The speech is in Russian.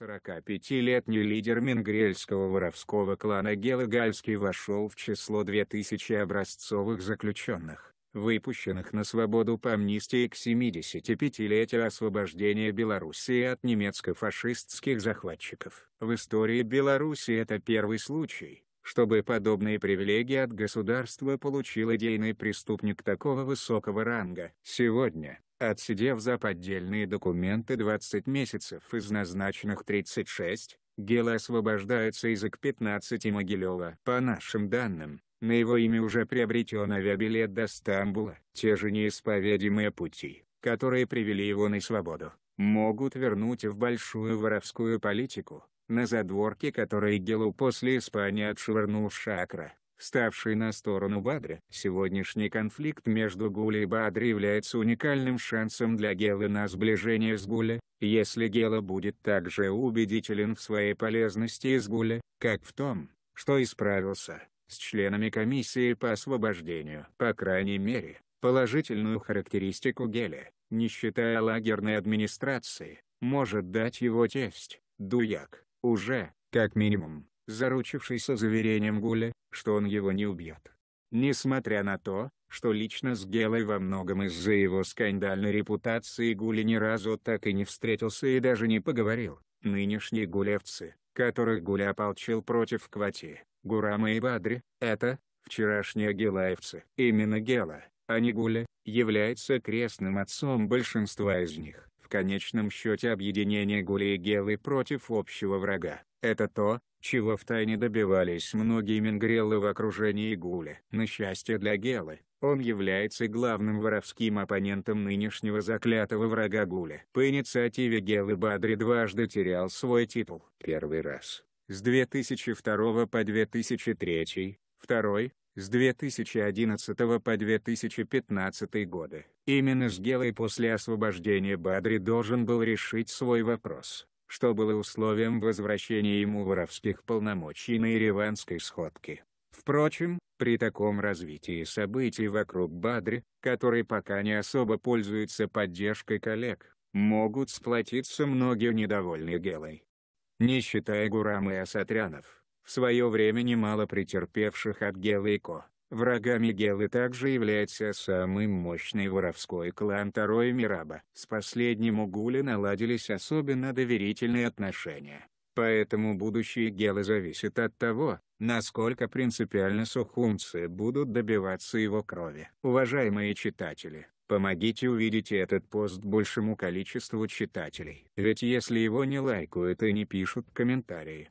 45-летний лидер мингрельского воровского клана Гелогальский вошел в число 2000 образцовых заключенных, выпущенных на свободу по амнистии к 75-летию освобождения Белоруссии от немецко-фашистских захватчиков. В истории Беларуси это первый случай, чтобы подобные привилегии от государства получил идейный преступник такого высокого ранга. Сегодня, Отсидев за поддельные документы 20 месяцев из назначенных 36, Гела освобождается из к 15 Могилева. По нашим данным, на его имя уже приобретен авиабилет до Стамбула. Те же неисповедимые пути, которые привели его на свободу, могут вернуть в большую воровскую политику, на задворке которой Гелу после Испании отшвырнул Шакра вставший на сторону Бадри. Сегодняшний конфликт между Гули и Бадри является уникальным шансом для Гелы на сближение с Гули, если Гела будет также убедителен в своей полезности из Гули, как в том, что исправился, с членами комиссии по освобождению. По крайней мере, положительную характеристику Геле, не считая лагерной администрации, может дать его тесть, Дуяк, уже, как минимум, заручившийся заверением Гуля, что он его не убьет. Несмотря на то, что лично с Гелой во многом из-за его скандальной репутации Гули ни разу так и не встретился и даже не поговорил, нынешние гулевцы, которых Гуля ополчил против Квати, Гурама и Бадри, это, вчерашние гелаевцы. Именно Гела, а не Гуля, является крестным отцом большинства из них. В конечном счете объединение Гули и Гелы против общего врага – это то, чего втайне добивались многие Менгреллы в окружении Гули. На счастье для Гелы, он является главным воровским оппонентом нынешнего заклятого врага Гули. По инициативе Гелы Бадри дважды терял свой титул. Первый раз. С 2002 по 2003, второй, с 2011 по 2015 годы. Именно с Гелой после освобождения Бадри должен был решить свой вопрос, что было условием возвращения ему воровских полномочий на Ереванской сходке. Впрочем, при таком развитии событий вокруг Бадри, который пока не особо пользуется поддержкой коллег, могут сплотиться многие недовольные Гелой. Не считая Гурамы и Асатрянов, в свое время немало претерпевших от Гелы и Ко. Врагами Гелы также является самый мощный воровской клан Таро и Мираба. С последним у Гуля наладились особенно доверительные отношения. Поэтому будущее Гелы зависит от того, насколько принципиально Сухумцы будут добиваться его крови. Уважаемые читатели, Помогите увидеть этот пост большему количеству читателей. Ведь если его не лайкают и не пишут комментарии,